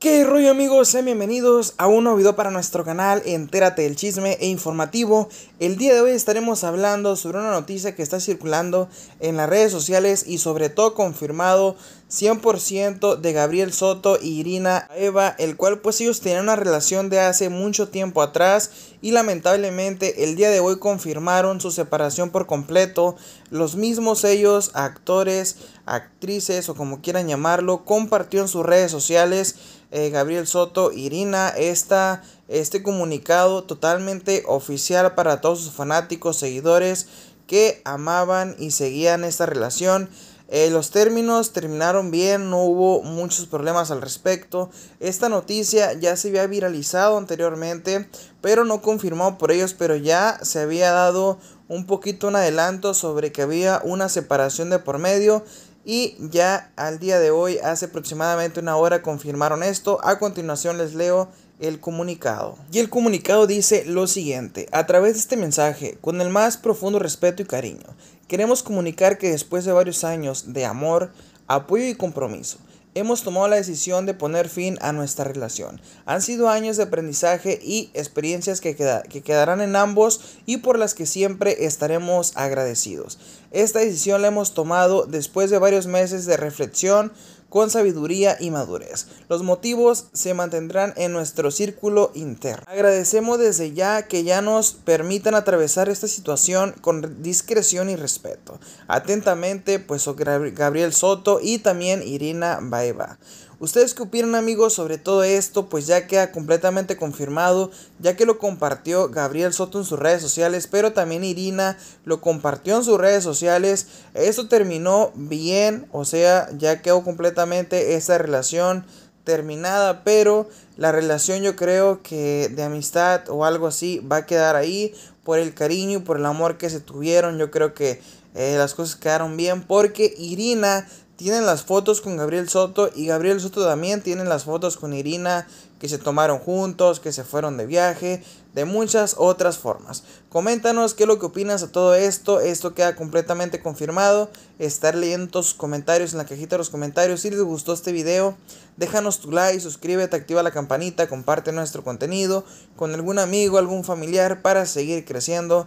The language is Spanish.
¿Qué rollo amigos? Sean bienvenidos a un nuevo video para nuestro canal Entérate del chisme e informativo. El día de hoy estaremos hablando sobre una noticia que está circulando en las redes sociales y sobre todo confirmado 100% de Gabriel Soto y Irina Eva, el cual pues ellos tenían una relación de hace mucho tiempo atrás y lamentablemente el día de hoy confirmaron su separación por completo. Los mismos ellos, actores, actrices o como quieran llamarlo, compartió en sus redes sociales eh, Gabriel Soto, Irina, esta, este comunicado totalmente oficial para todos sus fanáticos, seguidores que amaban y seguían esta relación. Eh, los términos terminaron bien, no hubo muchos problemas al respecto. Esta noticia ya se había viralizado anteriormente, pero no confirmado por ellos, pero ya se había dado un poquito un adelanto sobre que había una separación de por medio. Y ya al día de hoy, hace aproximadamente una hora, confirmaron esto. A continuación les leo el comunicado. Y el comunicado dice lo siguiente, a través de este mensaje, con el más profundo respeto y cariño, queremos comunicar que después de varios años de amor, apoyo y compromiso, hemos tomado la decisión de poner fin a nuestra relación. Han sido años de aprendizaje y experiencias que, que quedarán en ambos y por las que siempre estaremos agradecidos. Esta decisión la hemos tomado después de varios meses de reflexión, con sabiduría y madurez. Los motivos se mantendrán en nuestro círculo interno. Agradecemos desde ya que ya nos permitan atravesar esta situación con discreción y respeto. Atentamente, pues Gabriel Soto y también Irina Baeva. ¿Ustedes qué opinan amigos sobre todo esto? Pues ya queda completamente confirmado, ya que lo compartió Gabriel Soto en sus redes sociales, pero también Irina lo compartió en sus redes sociales. Esto terminó bien, o sea, ya quedó completamente esa relación terminada, pero la relación yo creo que de amistad o algo así va a quedar ahí por el cariño y por el amor que se tuvieron. Yo creo que eh, las cosas quedaron bien porque Irina tienen las fotos con Gabriel Soto y Gabriel Soto también tiene las fotos con Irina que se tomaron juntos, que se fueron de viaje, de muchas otras formas. Coméntanos qué es lo que opinas de todo esto, esto queda completamente confirmado. Estar leyendo tus comentarios en la cajita de los comentarios. Si les gustó este video, déjanos tu like, suscríbete, activa la campanita, comparte nuestro contenido con algún amigo, algún familiar para seguir creciendo